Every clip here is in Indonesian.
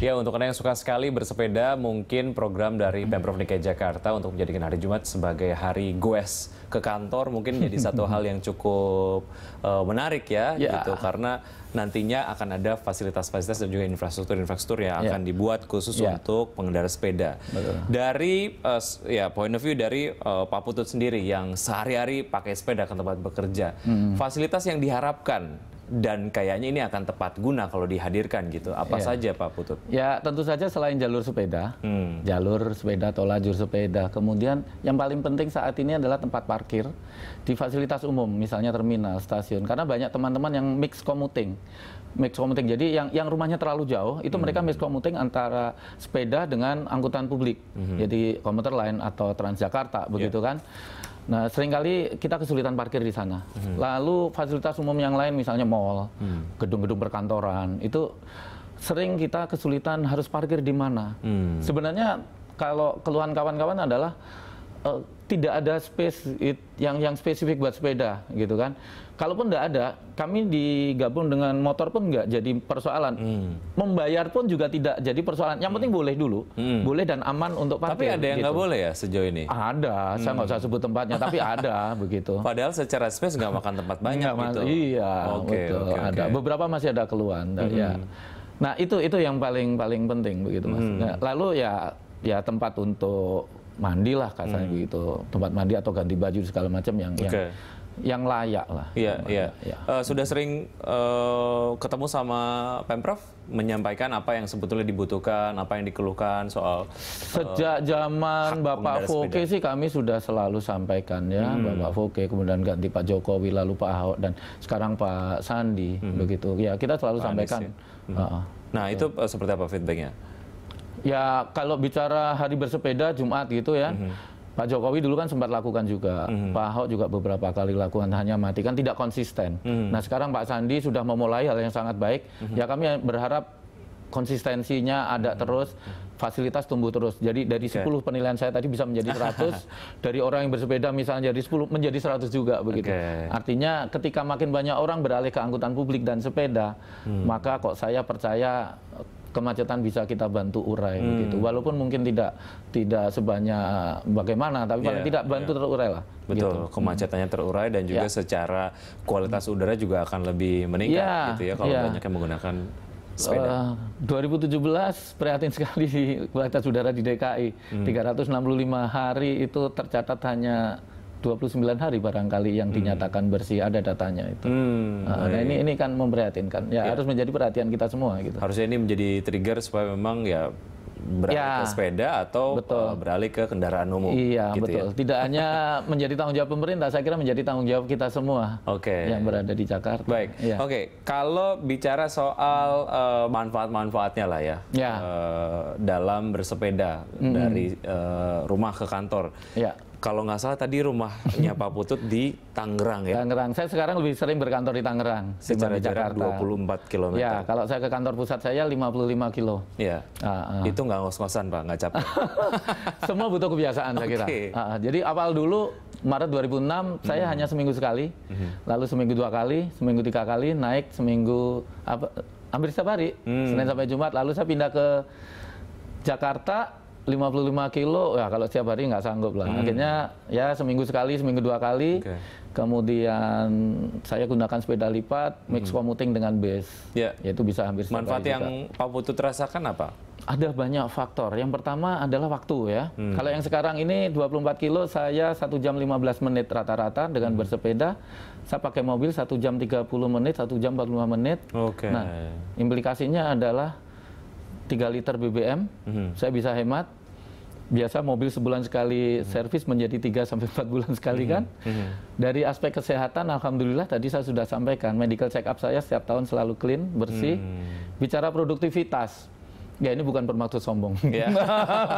Ya, untuk Anda yang suka sekali bersepeda, mungkin program dari Pemprov DKI Jakarta untuk menjadikan hari Jumat sebagai hari goes ke kantor mungkin jadi satu hal yang cukup uh, menarik ya, ya, gitu. Karena nantinya akan ada fasilitas-fasilitas dan juga infrastruktur-infrastruktur yang ya. akan ya. dibuat khusus ya. untuk pengendara sepeda. Betul. Dari uh, ya point of view dari uh, Pak Putut sendiri yang sehari-hari pakai sepeda ke tempat bekerja, hmm. fasilitas yang diharapkan dan kayaknya ini akan tepat guna kalau dihadirkan gitu. Apa ya. saja Pak Putut? Ya tentu saja selain jalur sepeda, hmm. jalur sepeda atau lajur sepeda. Kemudian yang paling penting saat ini adalah tempat parkir di fasilitas umum, misalnya terminal, stasiun. Karena banyak teman-teman yang mix commuting mix commuting. Jadi yang yang rumahnya terlalu jauh itu hmm. mereka mix commuting antara sepeda dengan angkutan publik. Hmm. Jadi komuter lain atau Transjakarta ya. begitu yeah. kan. Nah, seringkali kita kesulitan parkir di sana. Hmm. Lalu fasilitas umum yang lain misalnya mall, hmm. gedung-gedung perkantoran, itu sering kita kesulitan harus parkir di mana. Hmm. Sebenarnya kalau keluhan kawan-kawan adalah uh, tidak ada space yang yang spesifik buat sepeda gitu kan. Kalaupun tidak ada, kami digabung dengan motor pun nggak jadi persoalan. Hmm. Membayar pun juga tidak jadi persoalan. Yang penting hmm. boleh dulu, hmm. boleh dan aman untuk parkir. Tapi ada yang nggak gitu. boleh ya sejauh ini? Ada, hmm. saya nggak hmm. usah sebut tempatnya, tapi ada begitu. Padahal secara space nggak makan tempat banyak gitu. Mas, Iya, okay, betul. Okay, ada beberapa masih ada keluhan. Ya. Hmm. Ya. Nah itu itu yang paling paling penting begitu mas. Hmm. Nah, lalu ya ya tempat untuk mandi lah katanya hmm. gitu tempat mandi atau ganti baju segala macam yang, okay. yang yang layak lah. Iya, iya. Ya. Uh, sudah sering uh, ketemu sama Pemprov menyampaikan apa yang sebetulnya dibutuhkan, apa yang dikeluhkan soal eh, Sejak uh, zaman Bapak Foke sih kami sudah selalu sampaikan ya, hmm. Bapak Foke kemudian ganti Pak Jokowi lalu Pak Ahok dan sekarang Pak Sandi hmm. begitu. Ya, kita selalu Pak sampaikan. Anies, ya. hmm. uh, Nah, itu uh, seperti apa feedbacknya? Ya kalau bicara hari bersepeda Jumat gitu ya. Mm -hmm. Pak Jokowi dulu kan sempat lakukan juga, mm. Pak Ahok juga beberapa kali lakukan, hanya mati kan tidak konsisten. Mm. Nah sekarang Pak Sandi sudah memulai hal yang sangat baik, mm. ya kami berharap konsistensinya ada mm. terus, fasilitas tumbuh terus. Jadi dari okay. penilaian saya tadi bisa menjadi 100, dari orang yang bersepeda misalnya jadi 10 menjadi 100 juga begitu. Okay. Artinya ketika makin banyak orang beralih ke angkutan publik dan sepeda, hmm. maka kok saya percaya kemacetan bisa kita bantu urai hmm. begitu. Walaupun mungkin tidak tidak sebanyak bagaimana, tapi yeah, paling iya, tidak bantu yeah. terurai lah. Betul, gitu. kemacetannya terurai dan juga yeah. secara kualitas udara juga akan lebih meningkat yeah, gitu ya kalau yeah. banyak yang menggunakan sepeda. Eh, uh, 2017 prihatin sekali kualitas udara di DKI. Hmm. 365 hari itu tercatat hanya 29 hari barangkali yang hmm. dinyatakan bersih ada datanya itu. Hmm, ah, nah, iya, ini iya. ini kan memprihatinkan. Ya, ya harus menjadi perhatian kita semua gitu. Harusnya ini menjadi trigger supaya memang ya beralih ya, ke sepeda atau betul. Eh, beralih ke kendaraan umum. Iya gitu ya. betul. Ya? Tidak hanya menjadi tanggung jawab pemerintah, saya kira menjadi tanggung jawab kita semua okay. yang berada di Jakarta. Baik. Ya. Oke, okay. kalau bicara soal uh, manfaat-manfaatnya lah ya, ya. Uh, dalam bersepeda -hmm. dari uh, rumah ke kantor. Ya kalau nggak salah tadi rumahnya Pak Putut di Tangerang ya? Tangerang. Saya sekarang lebih sering berkantor di Tangerang. Secara di jarak Jakarta. 24 km. Ya, kalau saya ke kantor pusat saya 55 kilo. Ya. Uh, uh. Itu nggak ngos-ngosan Pak, nggak capek? Semua butuh kebiasaan okay. saya kira. uh. Jadi awal dulu Maret 2006 hmm. saya hanya seminggu sekali, hmm. lalu seminggu dua kali, seminggu tiga kali, naik seminggu apa, hampir setiap hari, hmm. Senin sampai Jumat. Lalu saya pindah ke Jakarta 55 kilo, ya kalau setiap hari nggak sanggup lah. Hmm. Akhirnya ya seminggu sekali, seminggu dua kali. Okay. Kemudian saya gunakan sepeda lipat, mix hmm. commuting dengan bus. Yeah. itu bisa hampir setiap Manfaat hari yang juga. Pak Putut rasakan apa? Ada banyak faktor. Yang pertama adalah waktu ya. Hmm. Kalau yang sekarang ini 24 kilo, saya 1 jam 15 menit rata-rata dengan hmm. bersepeda. Saya pakai mobil 1 jam 30 menit, 1 jam 45 menit. Okay. Nah, implikasinya adalah 3 liter BBM, mm -hmm. saya bisa hemat, biasa mobil sebulan sekali hmm. servis menjadi 3 sampai 4 bulan sekali hmm. kan. Hmm. Dari aspek kesehatan alhamdulillah tadi saya sudah sampaikan medical check up saya setiap tahun selalu clean, bersih. Hmm. Bicara produktivitas, Ya ini bukan bermaksud sombong. Ya.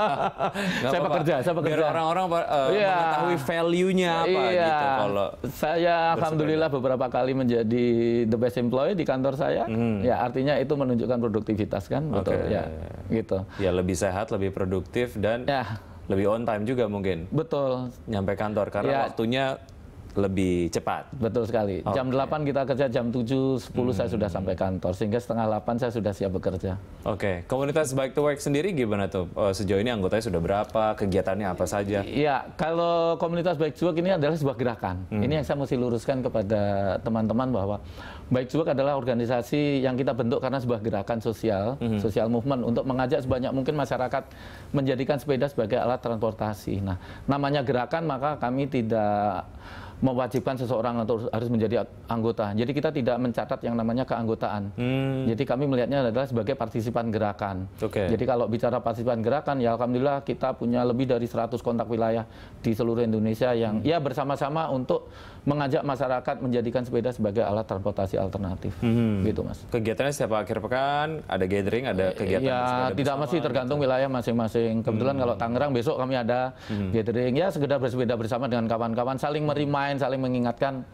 saya pekerja, saya pekerja. Biar orang-orang uh, ya. mengetahui value-nya apa ya. gitu kalau Saya alhamdulillah beberapa kali menjadi the best employee di kantor saya. Hmm. Ya artinya itu menunjukkan produktivitas kan, betul okay. ya. Gitu. Ya lebih sehat, lebih produktif dan ya. lebih on time juga mungkin. Betul. Nyampe kantor karena ya. waktunya lebih cepat. Betul sekali. Okay. Jam 8 kita kerja, jam 7, 10 hmm. saya sudah sampai kantor. Sehingga setengah 8 saya sudah siap bekerja. Oke. Okay. Komunitas Bike to Work sendiri gimana tuh? Eh, sejauh ini anggotanya sudah berapa? Kegiatannya apa saja? Iya, kalau komunitas Bike to Work ini adalah sebuah gerakan. Hmm. Ini yang saya mesti luruskan kepada teman-teman bahwa Bike to Work adalah organisasi yang kita bentuk karena sebuah gerakan sosial, hmm. sosial movement untuk mengajak sebanyak mungkin masyarakat menjadikan sepeda sebagai alat transportasi. Nah, namanya gerakan maka kami tidak mewajibkan seseorang atau harus menjadi anggota. Jadi kita tidak mencatat yang namanya keanggotaan. Hmm. Jadi kami melihatnya adalah sebagai partisipan gerakan. Okay. Jadi kalau bicara partisipan gerakan, ya alhamdulillah kita punya lebih dari 100 kontak wilayah di seluruh Indonesia yang hmm. ya bersama-sama untuk mengajak masyarakat menjadikan sepeda sebagai alat transportasi alternatif. Hmm. Gitu, Mas. Kegiatannya setiap akhir pekan ada gathering, ada eh, kegiatan Ya, tidak bersama, masih gitu. tergantung gitu. wilayah masing-masing. Kebetulan hmm. kalau Tangerang besok kami ada hmm. gathering ya sekedar bersepeda bersama dengan kawan-kawan saling merimai lain saling mengingatkan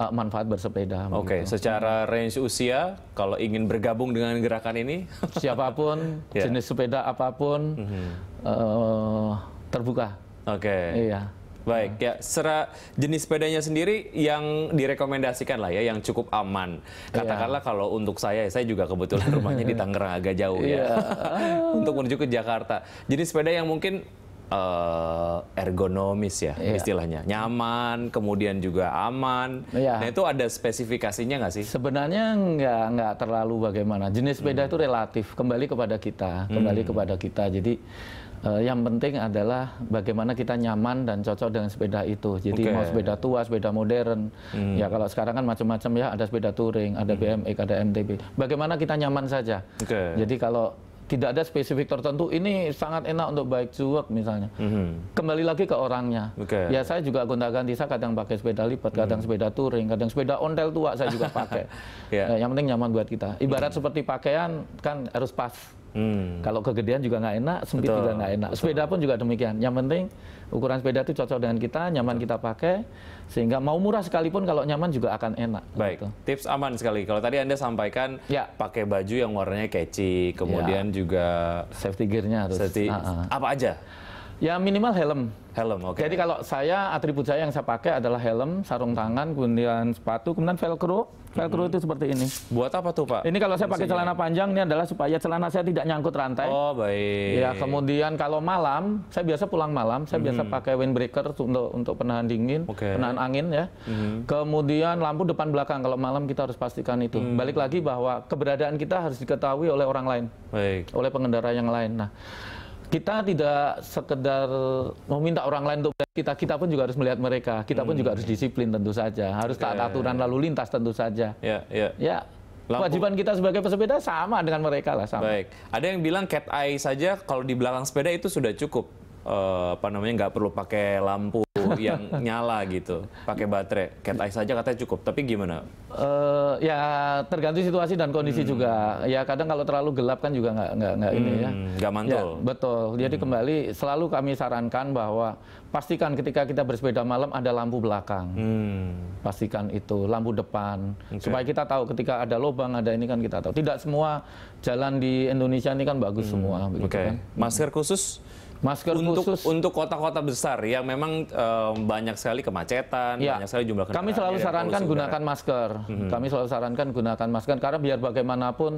uh, manfaat bersepeda. Oke, okay. secara range usia, kalau ingin bergabung dengan gerakan ini, siapapun yeah. jenis sepeda apapun mm -hmm. uh, terbuka. Oke. Okay. Iya. Baik, ya sera jenis sepedanya sendiri yang direkomendasikan lah ya, yang cukup aman. Iya. Katakanlah yeah. kalau untuk saya, saya juga kebetulan rumahnya di Tangerang agak jauh yeah. ya, iya. untuk menuju ke Jakarta. Jenis sepeda yang mungkin uh, ergonomis ya yeah. istilahnya nyaman kemudian juga aman yeah. nah itu ada spesifikasinya nggak sih sebenarnya nggak nggak terlalu bagaimana jenis sepeda hmm. itu relatif kembali kepada kita kembali hmm. kepada kita jadi uh, yang penting adalah bagaimana kita nyaman dan cocok dengan sepeda itu. Jadi okay. mau sepeda tua, sepeda modern. Hmm. Ya kalau sekarang kan macam-macam ya, ada sepeda touring, ada hmm. BMX, ada MTB. Bagaimana kita nyaman saja. Okay. Jadi kalau tidak ada spesifik tertentu ini sangat enak untuk baik cuek misalnya mm-hmm. kembali lagi ke orangnya okay. ya saya juga gonta-ganti saya kadang pakai sepeda lipat mm-hmm. kadang mm-hmm. sepeda touring kadang sepeda ontel tua saya juga pakai yeah. nah, yang penting nyaman buat kita ibarat mm-hmm. seperti pakaian kan harus pas Hmm. Kalau kegedean juga nggak enak, sempit betul, juga nggak enak. Betul. Sepeda pun juga demikian. Yang penting ukuran sepeda itu cocok dengan kita, nyaman betul. kita pakai, sehingga mau murah sekalipun kalau nyaman juga akan enak. Baik. Gitu. Tips aman sekali. Kalau tadi anda sampaikan ya. pakai baju yang warnanya catchy, kemudian ya. juga safety gearnya harus safety, uh -uh. apa aja? Ya minimal helm. Helm, oke. Okay. Jadi kalau saya atribut saya yang saya pakai adalah helm, sarung tangan, kemudian sepatu, kemudian velcro. Velcro hmm. itu seperti ini. Buat apa tuh pak? Ini kalau saya pakai celana panjang ini adalah supaya celana saya tidak nyangkut rantai. Oh baik. Ya kemudian kalau malam, saya biasa pulang malam, saya hmm. biasa pakai windbreaker untuk untuk penahan dingin, okay. penahan angin ya. Hmm. Kemudian lampu depan belakang kalau malam kita harus pastikan itu. Hmm. Balik lagi bahwa keberadaan kita harus diketahui oleh orang lain, baik. oleh pengendara yang lain. Nah kita tidak sekedar meminta orang lain untuk kita, kita pun juga harus melihat mereka. Kita pun juga hmm. harus disiplin tentu saja, harus taat aturan lalu lintas tentu saja. Ya, ya. ya Lampu. Kewajiban kita sebagai pesepeda sama dengan mereka lah sama. Baik. Ada yang bilang cat eye saja kalau di belakang sepeda itu sudah cukup uh, apa namanya nggak perlu pakai lampu yang nyala gitu, pakai baterai. Cat eye saja katanya cukup. Tapi gimana? Uh, ya tergantung situasi dan kondisi hmm. juga. Ya kadang kalau terlalu gelap kan juga nggak nggak nggak hmm, ini ya. Hmm, nggak mantul. Ya, betul. Jadi hmm. kembali selalu kami sarankan bahwa pastikan ketika kita bersepeda malam ada lampu belakang. Hmm. Pastikan itu lampu depan okay. supaya kita tahu ketika ada lubang ada ini kan kita tahu. Tidak semua jalan di Indonesia ini kan bagus hmm. semua. Oke. Okay. Kan? Masker khusus Masker untuk khusus. untuk kota-kota besar yang memang um, banyak sekali kemacetan, ya. banyak sekali jumlah kendaraan. Kami selalu sarankan gunakan ya. masker. Hmm. Kami selalu sarankan gunakan masker karena biar bagaimanapun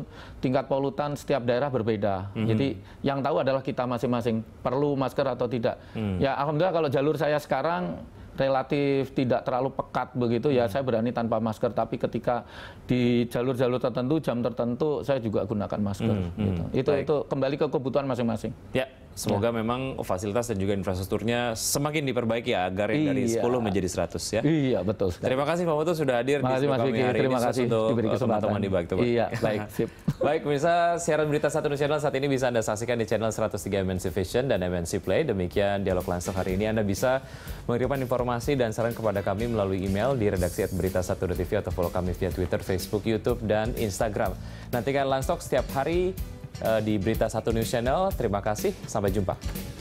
tingkat polutan setiap daerah berbeda. Hmm. Jadi yang tahu adalah kita masing-masing perlu masker atau tidak. Hmm. Ya alhamdulillah kalau jalur saya sekarang relatif tidak terlalu pekat begitu ya hmm. saya berani tanpa masker tapi ketika di jalur-jalur tertentu jam tertentu saya juga gunakan masker hmm. gitu. itu Baik. itu kembali ke kebutuhan masing-masing. Ya Semoga ya. memang fasilitas dan juga infrastrukturnya semakin diperbaiki ya agar yang dari 10 iya. menjadi 100 ya. Iya, betul. Sekali. Terima kasih Pak Mutu sudah hadir Makasih, di Mas kami hari Terima ini kasih untuk diberi eh, kesempatan. teman-teman di Bakti. Iya, baik, sip. baik, pemirsa, siaran berita satu Channel saat ini bisa Anda saksikan di channel 103 MNC Vision dan MNC Play. Demikian dialog langsung hari ini. Anda bisa mengirimkan informasi dan saran kepada kami melalui email di redaksi berita satu TV atau follow kami via Twitter, Facebook, YouTube, dan Instagram. Nantikan langsung setiap hari Eh, di Berita Satu News Channel. Terima kasih, sampai jumpa.